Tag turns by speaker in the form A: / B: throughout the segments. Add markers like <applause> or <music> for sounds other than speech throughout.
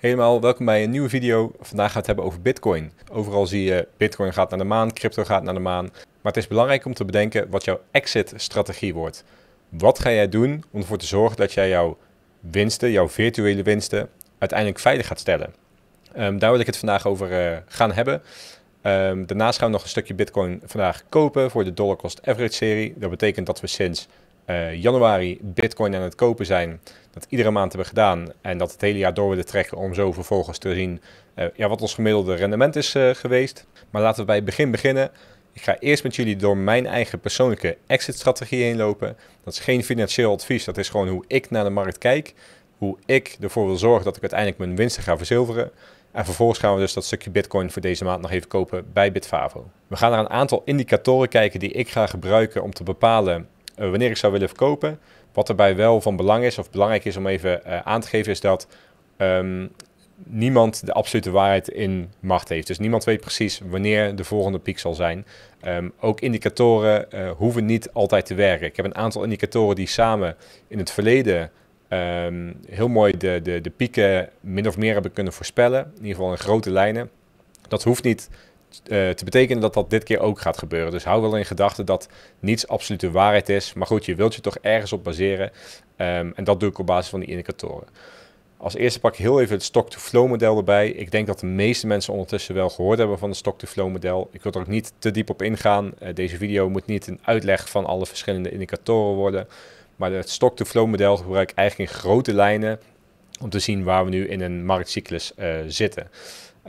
A: Helemaal welkom bij een nieuwe video. Vandaag gaat het hebben over Bitcoin. Overal zie je Bitcoin gaat naar de maan, crypto gaat naar de maan. Maar het is belangrijk om te bedenken wat jouw exit-strategie wordt. Wat ga jij doen om ervoor te zorgen dat jij jouw winsten, jouw virtuele winsten, uiteindelijk veilig gaat stellen? Ehm, daar wil ik het vandaag over eh, gaan hebben. Ehm, daarnaast gaan we nog een stukje Bitcoin vandaag kopen voor de dollar cost average serie. Dat betekent dat we sinds eh, januari Bitcoin aan het kopen zijn, dat iedere maand hebben gedaan en dat het hele jaar door willen trekken om zo vervolgens te zien eh, ja, wat ons gemiddelde rendement is eh, geweest. Maar laten we bij het begin beginnen. Ik ga eerst met jullie door mijn eigen persoonlijke exit-strategie heen lopen. Dat is geen financieel advies, dat is gewoon hoe ik naar de markt kijk. Hoe ik ervoor wil zorgen dat ik uiteindelijk mijn winsten ga verzilveren. En vervolgens gaan we dus dat stukje bitcoin voor deze maand nog even kopen bij Bitfavo. We gaan naar een aantal indicatoren kijken die ik ga gebruiken om te bepalen eh, wanneer ik zou willen verkopen. Wat erbij wel van belang is, of belangrijk is om even eh, aan te geven, is dat ehm, niemand de absolute waarheid in macht heeft. Dus niemand weet precies wanneer de volgende piek zal zijn. Ehm, ook indicatoren eh, hoeven niet altijd te werken. Ik heb een aantal indicatoren die samen in het verleden ehm, heel mooi de, de, de pieken min of meer hebben kunnen voorspellen. In ieder geval in grote lijnen. Dat hoeft niet eh, te betekenen dat dat dit keer ook gaat gebeuren. Dus hou wel in gedachten dat niets absolute waarheid is. Maar goed, je wilt je toch ergens op baseren. Ehm, en dat doe ik op basis van die indicatoren. Als eerste pak ik heel even het stock-to-flow model erbij. Ik denk dat de meeste mensen ondertussen wel gehoord hebben van het stock-to-flow model. Ik wil er ook niet te diep op ingaan. Eh, deze video moet niet een uitleg van alle verschillende indicatoren worden. Maar het stock-to-flow model gebruik ik eigenlijk in grote lijnen om te zien waar we nu in een marktcyclus eh, zitten.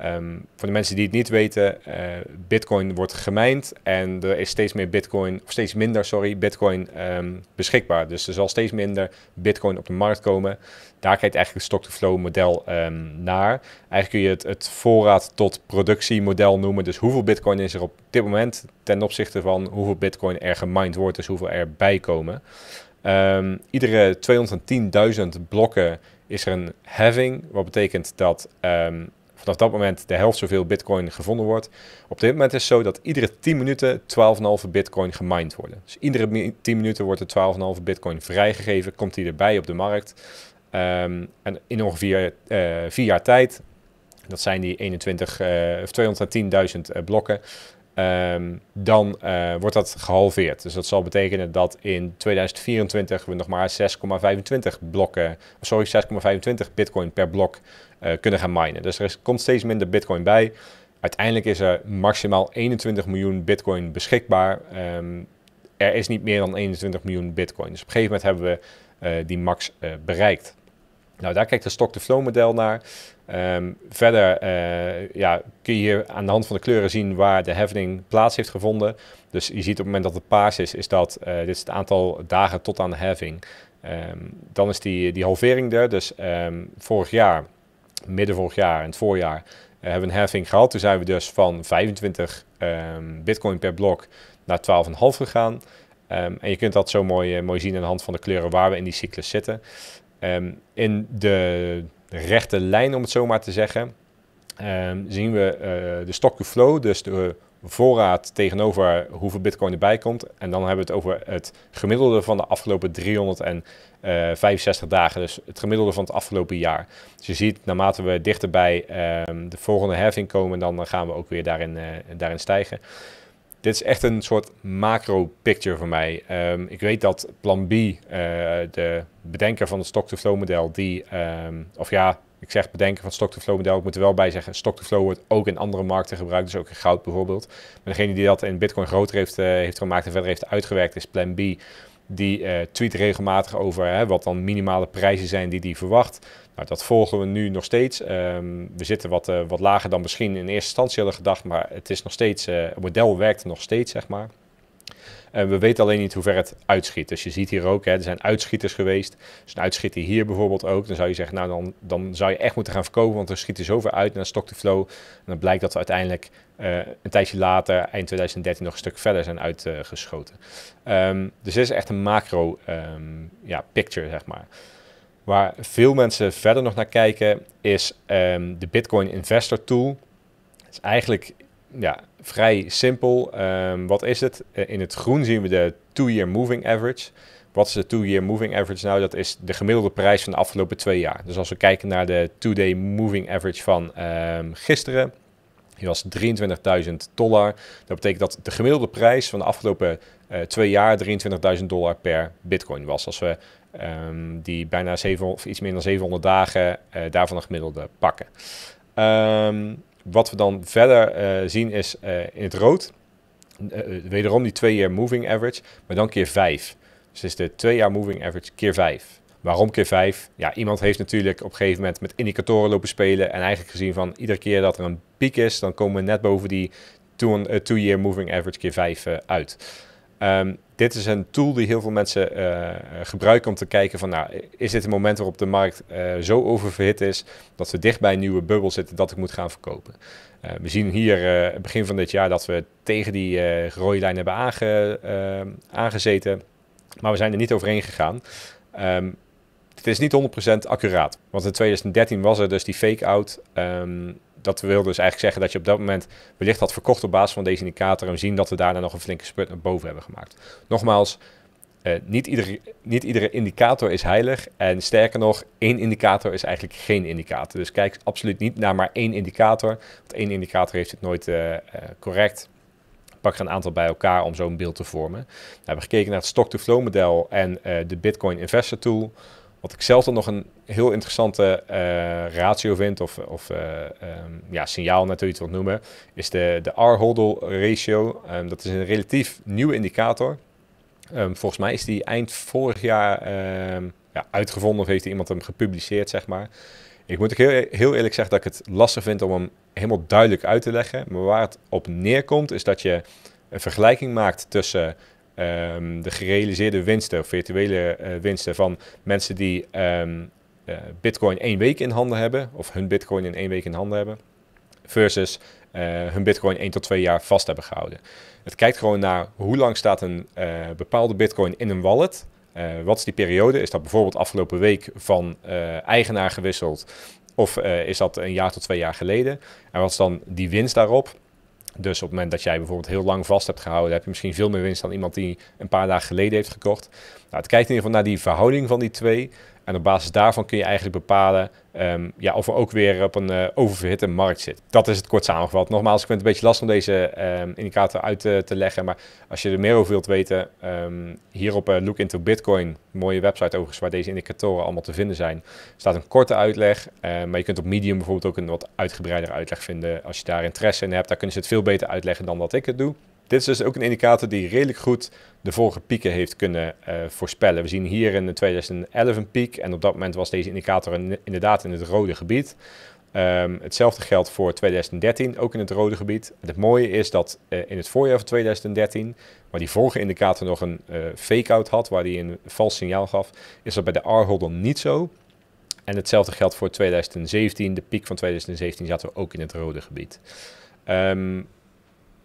A: Um, voor de mensen die het niet weten, eh, Bitcoin wordt gemijnd en er is steeds meer Bitcoin, of steeds minder, sorry, Bitcoin ehm, beschikbaar. Dus er zal steeds minder Bitcoin op de markt komen. Daar kijkt eigenlijk het stock-to-flow model ehm, naar. Eigenlijk kun je het, het voorraad tot productie model noemen. Dus hoeveel Bitcoin is er op dit moment ten opzichte van hoeveel Bitcoin er gemined wordt, dus hoeveel er bijkomen. komen. iedere 210.000 blokken is er een halving, wat betekent dat vanaf dat moment de helft zoveel bitcoin gevonden wordt. Op dit moment is het zo dat iedere 10 minuten 12,5 bitcoin gemined worden. Dus iedere 10 minuten wordt er 12,5 bitcoin vrijgegeven, komt die erbij op de markt. Ehm, en in ongeveer uh, vier jaar tijd, dat zijn die 21 eh, of 210.000 eh, blokken, Ehm, dan eh, wordt dat gehalveerd. Dus dat zal betekenen dat in 2024 we nog maar 6,25 blokken, sorry, 6,25 bitcoin per blok eh, kunnen gaan minen. Dus er komt steeds minder bitcoin bij. Uiteindelijk is er maximaal 21 miljoen bitcoin beschikbaar. Ehm, er is niet meer dan 21 miljoen bitcoin. Dus op een gegeven moment hebben we eh, die max bereikt. Nou, daar kijkt het stock-to-flow model naar. Ehm, verder eh, ja, kun je hier aan de hand van de kleuren zien waar de heffing plaats heeft gevonden. Dus je ziet op het moment dat het paars is, is dat eh, dit is het aantal dagen tot aan de heffing. Um, ehm, dan is die, die halvering er. Dus ehm, vorig jaar, midden vorig jaar en het voorjaar, eh, hebben we een heffing gehad. Toen zijn we dus van 25 bitcoin per blok naar 12,5 gegaan. en je kunt dat zo mooi, mooi zien aan de hand van de kleuren waar we in die cyclus zitten. Ehm, in de rechte lijn, om het zo maar te zeggen, ehm, zien we eh, de stock flow dus de voorraad tegenover hoeveel bitcoin erbij komt. En dan hebben we het over het gemiddelde van de afgelopen 365 dagen. Dus het gemiddelde van het afgelopen jaar. Dus je ziet, naarmate we dichter bij ehm, de volgende heffing komen, dan gaan we ook weer daarin, eh, daarin stijgen. Dit is echt een soort macro-picture voor mij. Ehm, ik weet dat Plan B, eh, de bedenker van het stock-to-flow model, die, ehm, of ja, ik zeg bedenken van stock-to-flow model. Ik moet er wel bij zeggen, stock-to-flow wordt ook in andere markten gebruikt. Dus ook in goud bijvoorbeeld. Maar degene die dat in Bitcoin groter heeft, eh, heeft gemaakt en verder heeft uitgewerkt is Plan B. Die eh, tweet regelmatig over hè, wat dan minimale prijzen zijn die die verwacht. Nou, dat volgen we nu nog steeds. Ehm, we zitten wat, eh, wat lager dan misschien in eerste instantie hadden gedacht, maar het is nog steeds, eh, het model werkt nog steeds, zeg maar. En eh, we weten alleen niet hoe ver het uitschiet. Dus je ziet hier ook, hè, er zijn uitschieters geweest. Dus een uitschieter hier bijvoorbeeld ook. Dan zou je zeggen, nou dan, dan zou je echt moeten gaan verkopen, want er schiet er zoveel uit naar stock to flow. En dan blijkt dat we uiteindelijk een tijdje later, eind 2013, nog een stuk verder zijn uitgeschoten. Ehm, dus dit is echt een macro ehm, ja, picture, zeg maar. Waar veel mensen verder nog naar kijken is ehm, de Bitcoin Investor Tool. Het is eigenlijk ja, vrij simpel. Ehm, wat is het? Eh, in het groen zien we de 2-year moving average. Wat is de 2-year moving average nou? Dat is de gemiddelde prijs van de afgelopen twee jaar. Dus als we kijken naar de 2-day moving average van ehm, gisteren, die was 23.000 dollar. Dat betekent dat de gemiddelde prijs van de afgelopen eh, twee jaar 23.000 dollar per bitcoin was. Als we Ehm, die bijna 700, of iets meer dan 700 dagen eh, daarvan een gemiddelde pakken. Ehm, wat we dan verder eh, zien is eh, in het rood, wederom die twee jaar moving average, maar dan keer 5. Dus is de twee jaar moving average keer vijf. Waarom keer vijf? Ja, iemand heeft natuurlijk op een gegeven moment met indicatoren lopen spelen en eigenlijk gezien van iedere keer dat er een piek is, dan komen we net boven die 2-year moving average keer vijf uit. Um, dit is een tool die heel veel mensen eh, eh, gebruiken om te kijken van, nou, is dit een moment waarop de markt eh, zo oververhit is dat we dicht bij een nieuwe bubbel zitten dat ik moet gaan verkopen. we zien hier begin van dit jaar dat we tegen die rode lijn hebben aange, aangezeten, maar we zijn er niet overheen gegaan. Um, het is niet 100% accuraat, want in 2013 was er dus die fake-out. Ehm, dat wil dus eigenlijk zeggen dat je op dat moment wellicht had verkocht op basis van deze indicator. En we zien dat we daarna nog een flinke spurt naar boven hebben gemaakt. Nogmaals, eh, niet, iedere, niet iedere indicator is heilig. En sterker nog, één indicator is eigenlijk geen indicator. Dus kijk absoluut niet naar maar één indicator. Want één indicator heeft het nooit eh, eh, correct. Pak er een aantal bij elkaar om zo'n beeld te vormen. we hebben gekeken naar het stock-to-flow model en de Bitcoin Investor Tool. Wat ik zelf dan nog een heel interessante eh, ratio vind, of, of eh, ehm, ja, signaal net hoe je het wilt noemen, is de, de r Hodel ratio. Ehm, dat is een relatief nieuwe indicator. Ehm, volgens mij is die eind vorig jaar ja, uitgevonden of heeft iemand hem gepubliceerd, zeg maar. Ik moet ook heel, heel eerlijk zeggen dat ik het lastig vind om hem helemaal duidelijk uit te leggen. Maar waar het op neerkomt is dat je een vergelijking maakt tussen Ehm, de gerealiseerde winsten of virtuele eh, winsten van mensen die ehm, eh, Bitcoin één week in handen hebben, of hun Bitcoin in één week in handen hebben, versus eh, hun Bitcoin één tot twee jaar vast hebben gehouden. Het kijkt gewoon naar hoe lang staat een bepaalde Bitcoin in een wallet. wat is die periode? Is dat bijvoorbeeld afgelopen week van eigenaar gewisseld? Of is dat een jaar tot twee jaar geleden? En wat is dan die winst daarop? Dus op het moment dat jij bijvoorbeeld heel lang vast hebt gehouden, heb je misschien veel meer winst dan iemand die een paar dagen geleden heeft gekocht. Nou, het kijkt in ieder geval naar die verhouding van die twee. En op basis daarvan kun je eigenlijk bepalen ehm, ja, of we ook weer op een eh, oververhitte markt zitten. Dat is het kort samengevat. Nogmaals, ik vind het een beetje lastig om deze um, indicator uit te, eh, te, leggen. Maar als je er meer over wilt weten, ehm, hier op eh, Look into Bitcoin, mooie website overigens waar deze indicatoren allemaal te vinden zijn, staat een korte uitleg. maar je kunt op Medium bijvoorbeeld ook een wat uitgebreider uitleg vinden. Als je daar interesse in hebt, daar kunnen ze het veel beter uitleggen dan dat ik het doe. Dit is dus ook een indicator die redelijk goed de vorige pieken heeft kunnen eh, voorspellen. We zien hier in 2011 een piek en op dat moment was deze indicator inderdaad in het rode gebied. Ehm, hetzelfde geldt voor 2013, ook in het rode gebied. het mooie is dat eh, in het voorjaar van 2013, waar die vorige indicator nog een uh, fake-out had, waar die een vals signaal gaf, is dat bij de r dan niet zo. En hetzelfde geldt voor 2017. De piek van 2017 zaten we ook in het rode gebied. Ehm,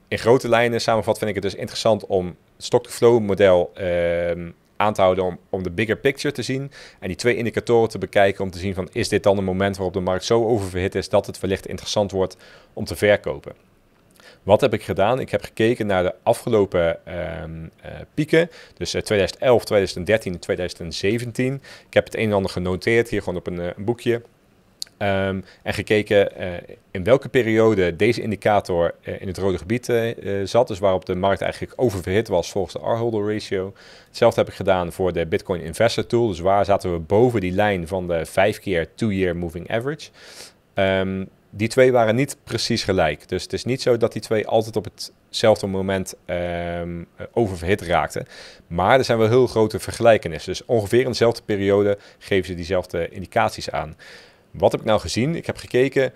A: in grote lijnen samenvat vind ik het dus interessant om het stock-to-flow model ehm, aan te houden om, de bigger picture te zien. En die twee indicatoren te bekijken om te zien van is dit dan een moment waarop de markt zo oververhit is dat het wellicht interessant wordt om te verkopen. Wat heb ik gedaan? Ik heb gekeken naar de afgelopen ehm, eh, pieken. Dus 2011, eh, 2013 en 2017. Ik heb het een en ander genoteerd hier gewoon op een eh, boekje. Ehm, en gekeken eh, in welke periode deze indicator eh, in het rode gebied eh, zat. Dus waarop de markt eigenlijk oververhit was volgens de R-Holder ratio. Hetzelfde heb ik gedaan voor de Bitcoin Investor Tool. Dus waar zaten we boven die lijn van de 5 keer 2-year moving average. Ehm, die twee waren niet precies gelijk. Dus het is niet zo dat die twee altijd op hetzelfde moment ehm, oververhit raakten. Maar er zijn wel heel grote vergelijkenissen. Dus ongeveer in dezelfde periode geven ze diezelfde indicaties aan. Wat heb ik nou gezien? Ik heb gekeken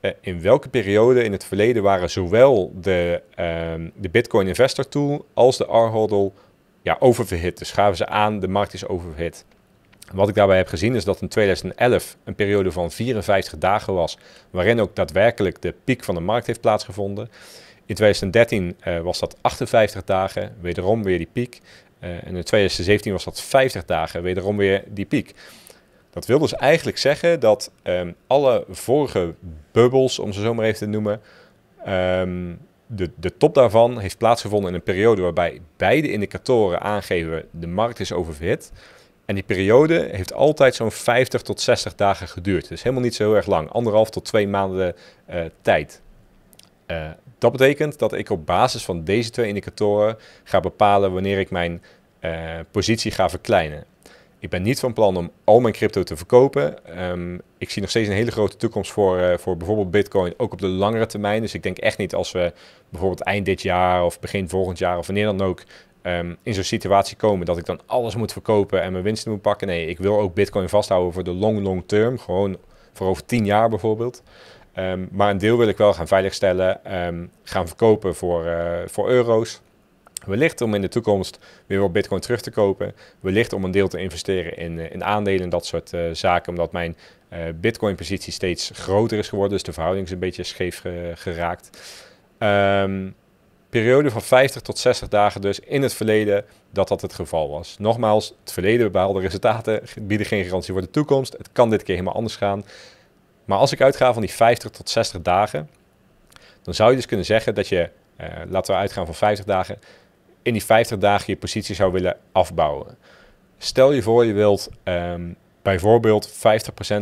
A: eh, in welke periode in het verleden waren zowel de, ehm, de Bitcoin Investor Tool als de R-Hodl ja, oververhit. Dus gaven ze aan, de markt is oververhit. Wat ik daarbij heb gezien is dat in 2011 een periode van 54 dagen was, waarin ook daadwerkelijk de piek van de markt heeft plaatsgevonden. In 2013 eh, was dat 58 dagen, wederom weer die piek. Eh, en in 2017 was dat 50 dagen, wederom weer die piek. Dat wil dus eigenlijk zeggen dat ehm, alle vorige bubbels, om ze zo maar even te noemen, ehm, de, de top daarvan heeft plaatsgevonden in een periode waarbij beide indicatoren aangeven de markt is oververhit. En die periode heeft altijd zo'n 50 tot 60 dagen geduurd. Dus helemaal niet zo heel erg lang. Anderhalf tot twee maanden eh, tijd. Eh, dat betekent dat ik op basis van deze twee indicatoren ga bepalen wanneer ik mijn eh, positie ga verkleinen. Ik ben niet van plan om al mijn crypto te verkopen. Ehm, ik zie nog steeds een hele grote toekomst voor, eh, voor bijvoorbeeld Bitcoin, ook op de langere termijn. Dus ik denk echt niet als we bijvoorbeeld eind dit jaar of begin volgend jaar of wanneer dan ook ehm, in zo'n situatie komen dat ik dan alles moet verkopen en mijn winsten moet pakken. Nee, ik wil ook Bitcoin vasthouden voor de long, long term. Gewoon voor over tien jaar bijvoorbeeld. Ehm, maar een deel wil ik wel gaan veiligstellen, gaan verkopen voor, eh, voor euro's. Wellicht om in de toekomst weer wat bitcoin terug te kopen. Wellicht om een deel te investeren in, eh, in aandelen en dat soort eh, zaken. Omdat mijn eh, bitcoin positie steeds groter is geworden. Dus de verhouding is een beetje scheef geraakt. Ehm, periode van 50 tot 60 dagen dus in het verleden dat dat het geval was. Nogmaals, het verleden behaalde resultaten bieden geen garantie voor de toekomst. Het kan dit keer helemaal anders gaan. Maar als ik uitga van die 50 tot 60 dagen, dan zou je dus kunnen zeggen dat je, laten we uitgaan van 50 dagen, in die 50 dagen je positie zou willen afbouwen. Stel je voor je wilt ehm, bijvoorbeeld 50%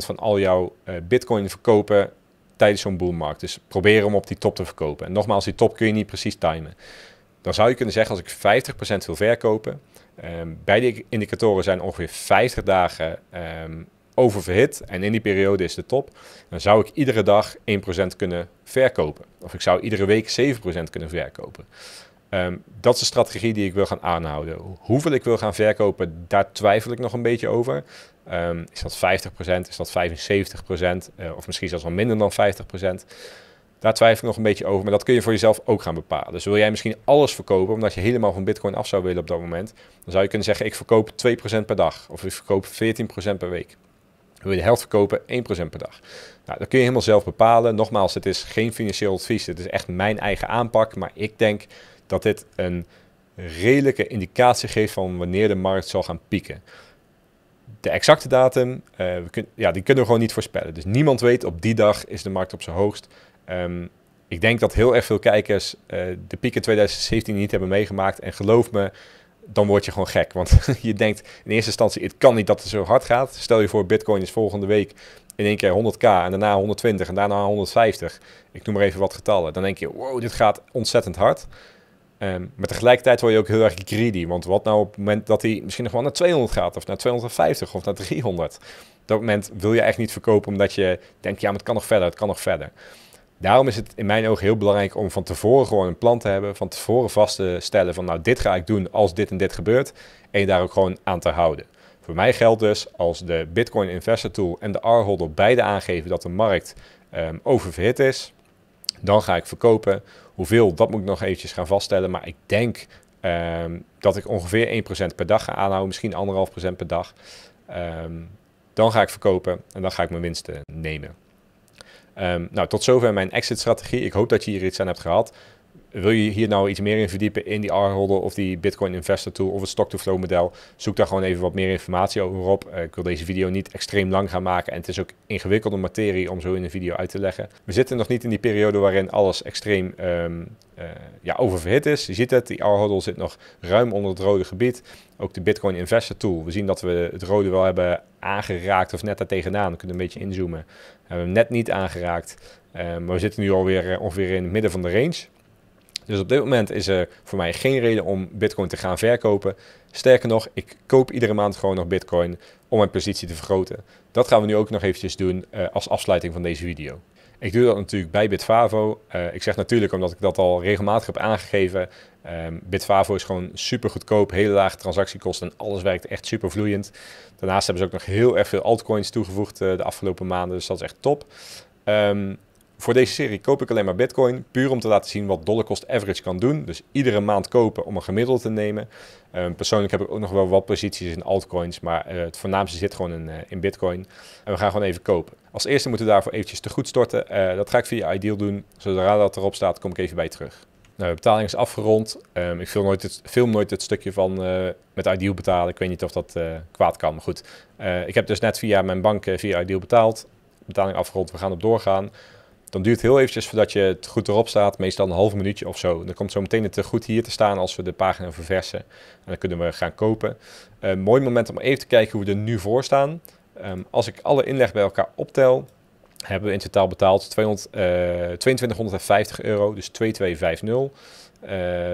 A: van al jouw eh, bitcoin verkopen tijdens zo'n boelmarkt. Dus probeer hem op die top te verkopen. En nogmaals, die top kun je niet precies timen. Dan zou je kunnen zeggen, als ik 50% wil verkopen, um, beide indicatoren zijn ongeveer 50 dagen um, oververhit en in die periode is de top, dan zou ik iedere dag 1% kunnen verkopen. Of ik zou iedere week 7% kunnen verkopen. Ehm, dat is de strategie die ik wil gaan aanhouden. Hoeveel ik wil gaan verkopen, daar twijfel ik nog een beetje over. Ehm, is dat 50%, is dat 75%, uh, eh, of misschien zelfs wel minder dan 50%? Daar twijfel ik nog een beetje over, maar dat kun je voor jezelf ook gaan bepalen. Dus wil jij misschien alles verkopen, omdat je helemaal van Bitcoin af zou willen op dat moment, dan zou je kunnen zeggen: ik verkoop 2% per dag, of ik verkoop 14% per week. Wil je de helft verkopen, 1% per dag. Nou, dat kun je helemaal zelf bepalen. Nogmaals, het is geen financieel advies. Het is echt mijn eigen aanpak. Maar ik denk dat dit een redelijke indicatie geeft van wanneer de markt zal gaan pieken. De exacte datum, eh, we ja, die kunnen we gewoon niet voorspellen. Dus niemand weet op die dag is de markt op zijn hoogst. Ehm, ik denk dat heel erg veel kijkers uh, de pieken 2017 niet hebben meegemaakt. En geloof me, dan word je gewoon gek. Want <laughs> je denkt in eerste instantie, het kan niet dat het zo hard gaat. Stel je voor, bitcoin is volgende week in één keer 100k en daarna 120 en daarna 150. Ik noem maar even wat getallen. Dan denk je, wow, dit gaat ontzettend hard. Um, maar tegelijkertijd word je ook heel erg greedy. Want wat nou op het moment dat hij misschien nog wel naar 200 gaat, of naar 250 of naar 300. Op dat moment wil je echt niet verkopen omdat je denkt, ja, maar het kan nog verder, het kan nog verder. Daarom is het in mijn ogen heel belangrijk om van tevoren gewoon een plan te hebben. Van tevoren vast te stellen van, nou, dit ga ik doen als dit en dit gebeurt. En je daar ook gewoon aan te houden. Voor mij geldt dus als de Bitcoin Investor Tool en de r Holder beide aangeven dat de markt ehm, oververhit is, dan ga ik verkopen. Hoeveel, dat moet ik nog eventjes gaan vaststellen. Maar ik denk ehm, dat ik ongeveer 1% per dag ga aanhouden. Misschien 1,5% per dag. Ehm, dan ga ik verkopen en dan ga ik mijn winsten nemen. Ehm, nou, tot zover mijn exit-strategie. Ik hoop dat je hier iets aan hebt gehad wil je hier nou iets meer in verdiepen in die r of die Bitcoin Investor Tool of het stock-to-flow model, zoek daar gewoon even wat meer informatie over op. Eh, ik wil deze video niet extreem lang gaan maken en het is ook ingewikkelde materie om zo in een video uit te leggen. We zitten nog niet in die periode waarin alles extreem um, ja, oververhit is. Je ziet het, die r zit nog ruim onder het rode gebied. Ook de Bitcoin Investor Tool, we zien dat we het rode wel hebben aangeraakt of net daar tegenaan. We kunnen een beetje inzoomen. We hebben hem net niet aangeraakt, ehm, maar we zitten nu alweer eh, ongeveer in het midden van de range. Dus op dit moment is er voor mij geen reden om Bitcoin te gaan verkopen. Sterker nog, ik koop iedere maand gewoon nog Bitcoin om mijn positie te vergroten. Dat gaan we nu ook nog eventjes doen eh, als afsluiting van deze video. Ik doe dat natuurlijk bij Bitfavo. Eh, ik zeg natuurlijk omdat ik dat al regelmatig heb aangegeven. Um, Bitfavo is gewoon super goedkoop, hele lage transactiekosten en alles werkt echt super vloeiend. Daarnaast hebben ze ook nog heel erg veel altcoins toegevoegd eh, de afgelopen maanden, dus dat is echt top. Um, voor deze serie koop ik alleen maar bitcoin, puur om te laten zien wat dollar cost average kan doen. Dus iedere maand kopen om een gemiddelde te nemen. Ehm, persoonlijk heb ik ook nog wel wat posities in altcoins, maar uh, het voornaamste zit gewoon in, eh, in bitcoin. En we gaan gewoon even kopen. Als eerste moeten we daarvoor eventjes te goed storten. Eh, dat ga ik via Ideal doen. Zodra dat erop staat, kom ik even bij terug. Nou, de betaling is afgerond. Ehm, ik film nooit, het, nooit het stukje van met Ideal betalen. Ik weet niet of dat kwaad kan, maar goed. ik heb dus net via mijn bank via Ideal betaald. Betaling afgerond, we gaan op doorgaan. Dan duurt het heel eventjes voordat je het goed erop staat, meestal een half minuutje of zo. Dan komt zo meteen het goed hier te staan als we de pagina verversen. En dan kunnen we gaan kopen. mooi moment om even te kijken hoe we er nu voor staan. Ehm, als ik alle inleg bij elkaar optel, hebben we in totaal betaald 200, 2250 eh, euro, dus 2250.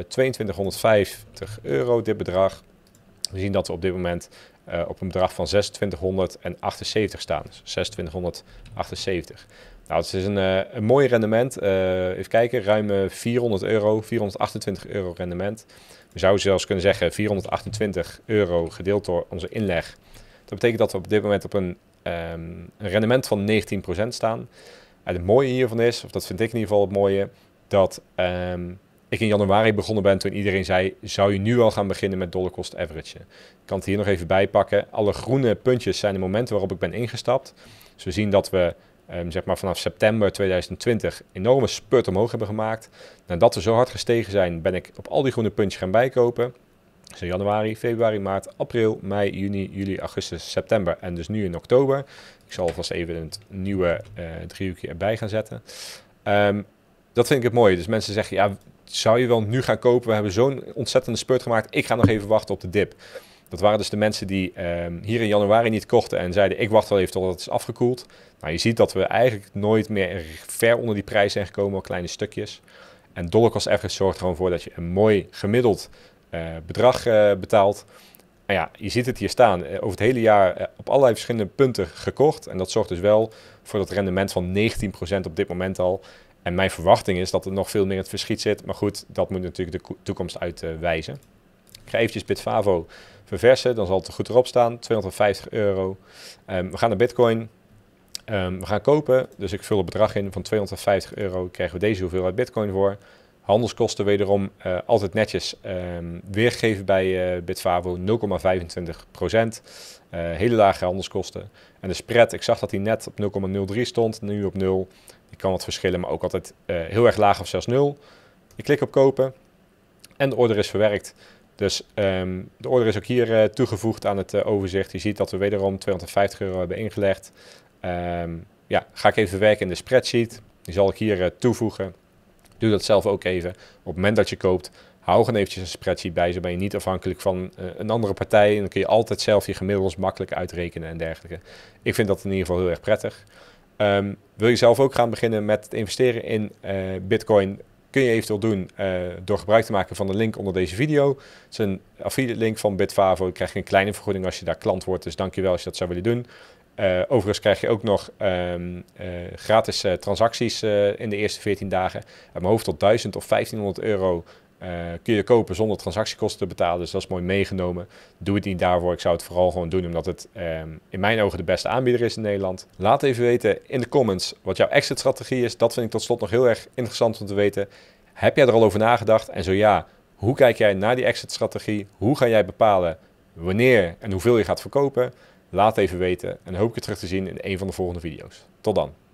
A: 2250 eh, euro dit bedrag. We zien dat we op dit moment eh, op een bedrag van 2678 staan. Dus 2678. Nou, het is een, eh, een mooi rendement. Eh, even kijken, ruim 400 eh, euro, 428 euro rendement. We zouden zelfs kunnen zeggen 428 euro gedeeld door onze inleg. Dat betekent dat we op dit moment op een, ehm, een rendement van 19% staan. En het mooie hiervan is, of dat vind ik in ieder geval het mooie, dat ehm, ik in januari begonnen ben toen iedereen zei, zou je nu al gaan beginnen met dollar cost average? Ik kan het hier nog even bijpakken. Alle groene puntjes zijn de momenten waarop ik ben ingestapt. Dus we zien dat we Ehm, zeg maar vanaf september 2020 enorme spurt omhoog hebben gemaakt. Nadat we zo hard gestegen zijn, ben ik op al die groene puntjes gaan bijkopen. Dus januari, februari, maart, april, mei, juni, juli, augustus, september en dus nu in oktober. Ik zal vast even een nieuwe uh, driehoekje erbij gaan zetten. Ehm, dat vind ik het mooie. Dus mensen zeggen, ja, zou je wel nu gaan kopen? We hebben zo'n ontzettende spurt gemaakt. Ik ga nog even wachten op de dip. Dat waren dus de mensen die ehm, hier in januari niet kochten en zeiden: Ik wacht wel even totdat het is afgekoeld. Nou, je ziet dat we eigenlijk nooit meer ver onder die prijs zijn gekomen, al kleine stukjes. En dollarcost average zorgt gewoon voor dat je een mooi gemiddeld eh, bedrag eh, betaalt. En nou ja, je ziet het hier staan. Eh, over het hele jaar op allerlei verschillende punten gekocht. En dat zorgt dus wel voor dat rendement van 19% op dit moment al. En mijn verwachting is dat er nog veel meer in het verschiet zit. Maar goed, dat moet natuurlijk de toekomst uitwijzen. ik ga eventjes Bitfavo verversen, dan zal het goed erop staan, 250 euro. Ehm, we gaan naar Bitcoin, ehm, we gaan kopen, dus ik vul het bedrag in van 250 euro, krijgen we deze hoeveelheid Bitcoin voor. Handelskosten wederom eh, altijd netjes weergeven ehm, weergegeven bij uh, Bitfavo 0,25%. Uh, eh, hele lage handelskosten. En de spread, ik zag dat die net op 0,03 stond, nu op 0. ik kan wat verschillen, maar ook altijd heel erg laag of zelfs 0. Ik klik op kopen en de order is verwerkt. Dus ehm, de order is ook hier eh, toegevoegd aan het eh, overzicht. Je ziet dat we wederom 250 euro hebben ingelegd. Ehm, ja, ga ik even werken in de spreadsheet. Die zal ik hier eh, toevoegen. Doe dat zelf ook even. Op het moment dat je koopt, hou gewoon eventjes een spreadsheet bij. Zo ben je niet afhankelijk van een andere partij. En dan kun je altijd zelf je gemiddels makkelijk uitrekenen en dergelijke. Ik vind dat in ieder geval heel erg prettig. Ehm, wil je zelf ook gaan beginnen met investeren in Bitcoin? kun je eventueel doen eh, door gebruik te maken van de link onder deze video. Het is een affiliate link van Bitfavo. Je krijg een kleine vergoeding als je daar klant wordt. Dus dankjewel als je dat zou willen doen. Eh, overigens krijg je ook nog ehm, eh, gratis transacties in de eerste 14 dagen. Uit mijn hoofd tot 1000 of 1500 euro eh, kun je kopen zonder transactiekosten te betalen. Dus dat is mooi meegenomen. Doe het niet daarvoor. Ik zou het vooral gewoon doen omdat het ehm, in mijn ogen de beste aanbieder is in Nederland. Laat even weten in de comments wat jouw exit-strategie is. Dat vind ik tot slot nog heel erg interessant om te weten. Heb jij er al over nagedacht? En zo ja, hoe kijk jij naar die exit-strategie? Hoe ga jij bepalen wanneer en hoeveel je gaat verkopen? Laat even weten en hoop ik je terug te zien in een van de volgende video's. Tot dan.